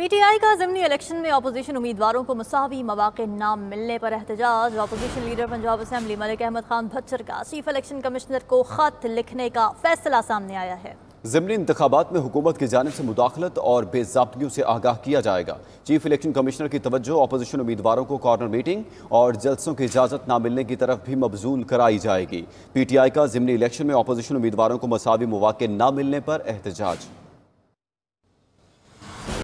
PTI का जमनी election में अपोजिशन उम्मीदवारों को मसावी मौाक़ न मिलने पर एहतजाज opposition leader Punjab assembly Malik Ahmad Khan Bhachar का चीफ इलेक्शन कमिश्नर को खत लिखने का फैसला सामने आया है ज़मनी इंतबात में हुकूमत की जानब से मुदाखलत और बेजाबगियों से आगाह किया जाएगा चीफ इलेक्शन कमिश्नर की तवज्जो अपोजिशन उम्मीदवारों को कॉर्नर मीटिंग और जलसों की इजाज़त ना मिलने की तरफ भी मबजूल कराई जाएगी पी टी आई का ज़मनी इलेक्शन में अपोजिशन उम्मीदवारों को मसावी मौाक़ न मिलने पर एहतजाज